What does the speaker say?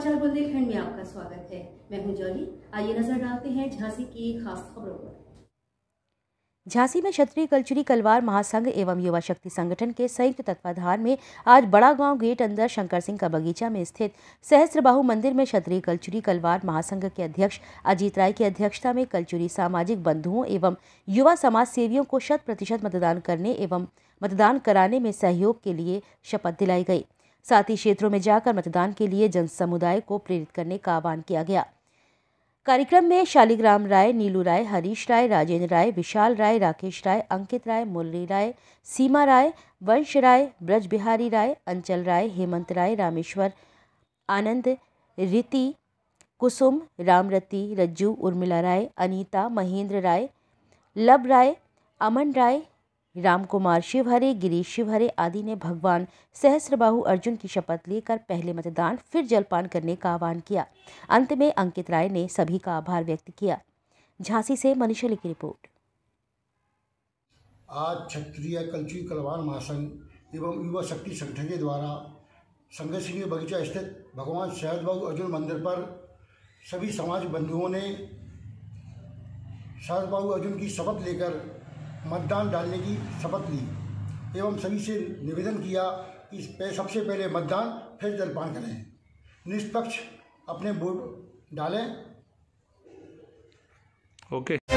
समाचार बुंदेलखंड में आपका स्वागत है मैं हूं जॉली आइए नजर डालते हैं झांसी की खास खबरों पर झांसी में क्षत्रिय कल्चरी कलवार महासंघ एवं युवा शक्ति संगठन के संयुक्त तत्वाधार में आज बड़ा गांव गेट अंदर शंकर सिंह का बगीचा में स्थित सहस्त्रबाहु मंदिर में क्षत्रिय कल्चरी कलवार महासंघ के अध्यक्ष अजीत राय की अध्यक्षता में कल्चुरी सामाजिक बंधुओं एवं युवा समाज सेवियों को शत प्रतिशत मतदान करने एवं मतदान कराने में सहयोग के लिए शपथ दिलाई गई साथ ही क्षेत्रों में जाकर मतदान के लिए जन समुदाय को प्रेरित करने का आह्वान किया गया कार्यक्रम में शालिग्राम राय नीलू राय हरीश राय राजेंद्र राय विशाल राय राकेश राय अंकित राय मुरली राय सीमा राय वंश राय ब्रज बिहारी राय अंचल राय हेमंत राय रामेश्वर आनंद रीति कुसुम रामरति रज्जू उर्मिला राय अनीता महेंद्र राय लब राय अमन राय रामकुमार शिवहरे गिरीश शिवहरे आदि ने भगवान सहस्रबाहु अर्जुन की शपथ लेकर पहले मतदान फिर जलपान करने का आह्वान किया अंत में अंकित राय ने सभी का आभार व्यक्त किया झांसी से मनीषा की रिपोर्ट आज क्षत्रिय कल्ची कलवान महासंघ एवं युवा शक्ति संगठन के द्वारा संघर्ष के बगीचा स्थित भगवान बाबू अर्जुन मंदिर पर सभी समाज बंधुओं ने बाबू अर्जुन की शपथ लेकर मतदान डालने की शपथ ली एवं सभी से निवेदन किया कि सबसे पहले मतदान फिर जलपान करें निष्पक्ष अपने वोट डालें ओके okay.